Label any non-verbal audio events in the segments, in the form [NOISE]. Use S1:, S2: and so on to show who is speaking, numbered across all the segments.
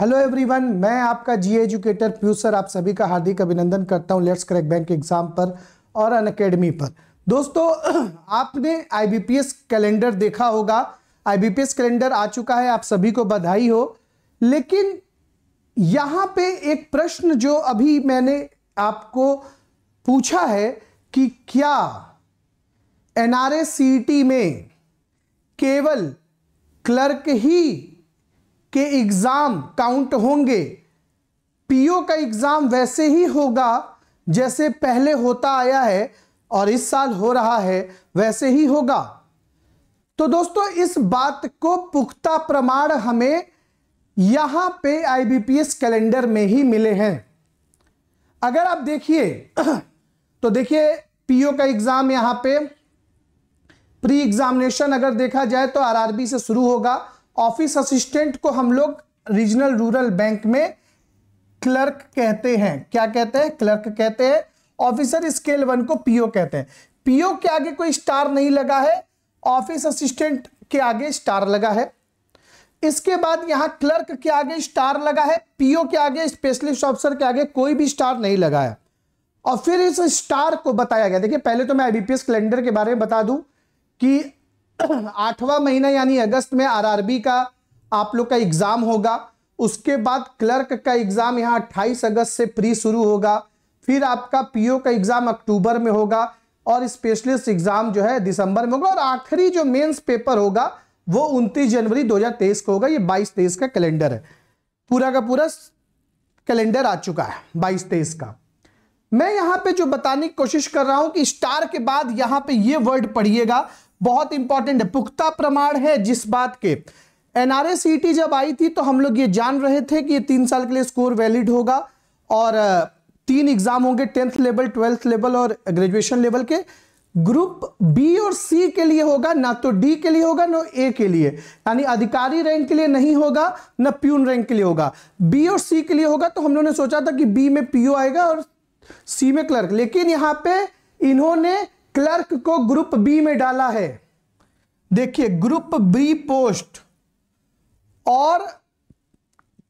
S1: hello everyone मैं आपका जी educator Piyush sir आप सभी का हार्दिक अभिनंदन करता हूं लेट्स क्रैक बैंक एग्जाम पर और अन अकेडमी पर दोस्तों [CLEARS THROAT] आपने आईबीपीएस कैलेंडर देखा होगा आईबीपीएस कैलेंडर आ चुका है आप सभी को बधाई हो लेकिन यहाँ पे एक प्रश्न जो अभी मैंने आपको पूछा है कि क्या एनआरएस में केवल क्लर्क ही के एग्ज़ाम काउंट होंगे पीओ का एग्ज़ाम वैसे ही होगा जैसे पहले होता आया है और इस साल हो रहा है वैसे ही होगा तो दोस्तों इस बात को पुख्ता प्रमाण हमें यहां पे आईबीपीएस कैलेंडर में ही मिले हैं अगर आप देखिए [CLEARS THROAT] तो देखिए पीओ का एग्ज़ाम यहां पे प्री एग्जामिनेशन अगर देखा जाए तो आरआरबी से शुरू होगा ऑफिस असिस्टेंट को हम लोग रीजनल रूरल बैंक में क्लर्क कहते हैं क्या कहते हैं क्लर्क कहते हैं ऑफिसर स्केल वन को पीओ कहते हैं पीओ के आगे कोई स्टार नहीं लगा है ऑफिस असिस्टेंट के आगे स्टार लगा है इसके बाद यहां क्लर्क के आगे स्टार लगा है पीओ के आगे स्पेशलिस्ट ऑफिसर के आगे कोई भी स्टार नहीं लगा है और फिर इस स्टार को बताया गया देखिए पहले तो मैं आईबीपीएस कैलेंडर के बारे में बता दूं कि [COUGHS] आठवां महीना यानी अगस्त में आरआरबी का आप लोग का एग्ज़ाम होगा उसके बाद क्लर्क का एग्ज़ाम यहाँ अट्ठाईस अगस्त से प्री शुरू होगा फिर आपका पीओ का एग्ज़ाम अक्टूबर में होगा और स्पेशलिस्ट एग्ज़ाम जो है दिसंबर में होगा और आखिरी जो मेंस पेपर होगा वो उनतीस जनवरी तेईस को होगा ये बाईस तेईस का कैलेंडर है पूरा का पूरा कैलेंडर आ चुका है बाईस तेईस का मैं यहां पे जो बताने की कोशिश कर रहा हूं कि स्टार के बाद यहां पे ये वर्ड पढ़िएगा बहुत इंपॉर्टेंट है पुख्ता प्रमाण है जिस बात के एनआरएसईटी e जब आई थी तो हम लोग ये जान रहे थे कि ये तीन साल के लिए स्कोर वैलिड होगा और तीन एग्जाम होंगे टेंथ लेवल ट्वेल्थ लेवल और ग्रेजुएशन लेवल के ग्रुप बी और सी के लिए होगा ना तो डी के लिए होगा ना ए के लिए यानी अधिकारी रैंक के लिए नहीं होगा ना प्यून रैंक के लिए होगा बी और सी के लिए होगा तो हम लोगों ने सोचा था कि बी में पीओ आएगा और सी में क्लर्क लेकिन यहां पे इन्होंने क्लर्क को ग्रुप बी में डाला है देखिए ग्रुप बी पोस्ट और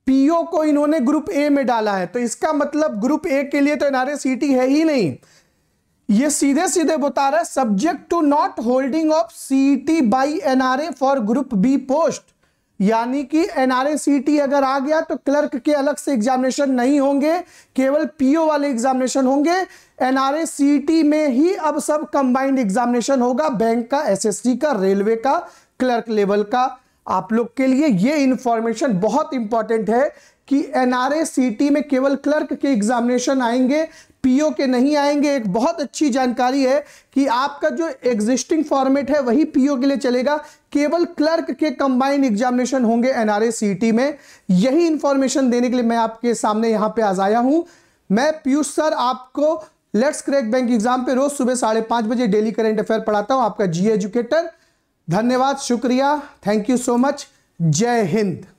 S1: पीओ को इन्होंने ग्रुप ए में डाला है तो इसका मतलब ग्रुप ए के लिए तो एनआरए सीटी है ही नहीं ये सीधे सीधे बता रहा है subject to not holding of CT by NRA for group B post यानी कि एनआरएसीटी अगर आ गया तो क्लर्क के अलग से एग्जामिनेशन नहीं होंगे केवल पीओ वाले एग्जामिनेशन होंगे एनआरएसीटी में ही अब सब कंबाइंड एग्जामिनेशन होगा बैंक का एसएसटी का रेलवे का क्लर्क लेवल का आप लोग के लिए ये इंफॉर्मेशन बहुत इंपॉर्टेंट है कि एनआरए सीटी में केवल क्लर्क के एग्जामिनेशन आएंगे पीओ के नहीं आएंगे एक बहुत अच्छी जानकारी है कि आपका जो एग्जिस्टिंग फॉर्मेट है वही पीओ के लिए चलेगा केवल क्लर्क के कंबाइंड एग्जामिनेशन होंगे एनआरए सीटी में यही इंफॉर्मेशन देने के लिए मैं आपके सामने यहां पे आज आया हूं मैं पीयूष सर आपको लेट्स क्रैक बैंक एग्जाम पे रोज सुबह साढ़े पांच बजे डेली करेंट अफेयर पढ़ाता हूँ आपका जी एजुकेटर धन्यवाद शुक्रिया थैंक यू सो मच जय हिंद